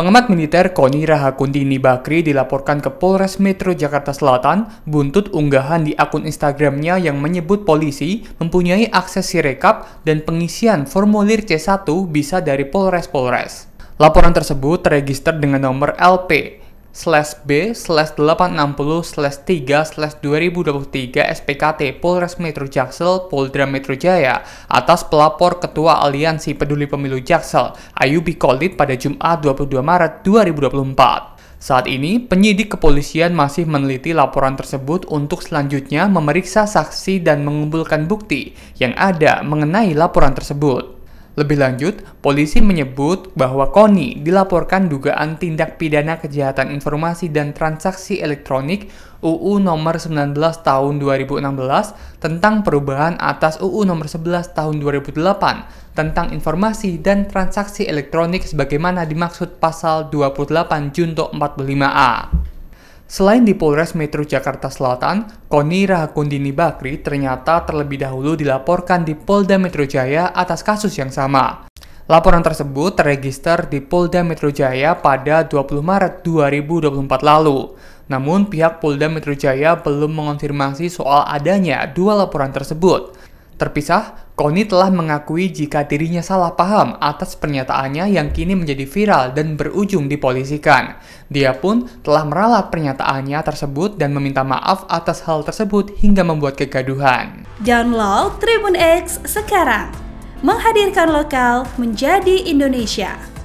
Pengamat militer Koni Rahakundini Bakri dilaporkan ke Polres Metro Jakarta Selatan buntut unggahan di akun Instagramnya yang menyebut polisi mempunyai akses sirekap dan pengisian formulir C1 bisa dari Polres-Polres. Laporan tersebut terregister dengan nomor LP slash B slash 860 slash 3 slash 2023 SPKT Polres Metro Jaksel Polda Metro Jaya atas pelapor Ketua Aliansi Peduli Pemilu Jaksel Ayubi Kolit pada Jumat 22 Maret 2024. Saat ini, penyidik kepolisian masih meneliti laporan tersebut untuk selanjutnya memeriksa saksi dan mengumpulkan bukti yang ada mengenai laporan tersebut. Lebih lanjut, polisi menyebut bahwa Koni dilaporkan dugaan tindak pidana kejahatan informasi dan transaksi elektronik UU nomor 19 tahun 2016 tentang perubahan atas UU nomor 11 tahun 2008 tentang informasi dan transaksi elektronik sebagaimana dimaksud pasal 28 junto 45A. Selain di Polres Metro Jakarta Selatan, Koni Rahakundini Bakri ternyata terlebih dahulu dilaporkan di Polda Metro Jaya atas kasus yang sama. Laporan tersebut terregister di Polda Metro Jaya pada 20 Maret 2024 lalu. Namun pihak Polda Metro Jaya belum mengonfirmasi soal adanya dua laporan tersebut. Terpisah, Koni telah mengakui jika dirinya salah paham atas pernyataannya yang kini menjadi viral dan berujung dipolisikan. Dia pun telah meralat pernyataannya tersebut dan meminta maaf atas hal tersebut hingga membuat kegaduhan. Download Tribun X sekarang, menghadirkan lokal menjadi Indonesia.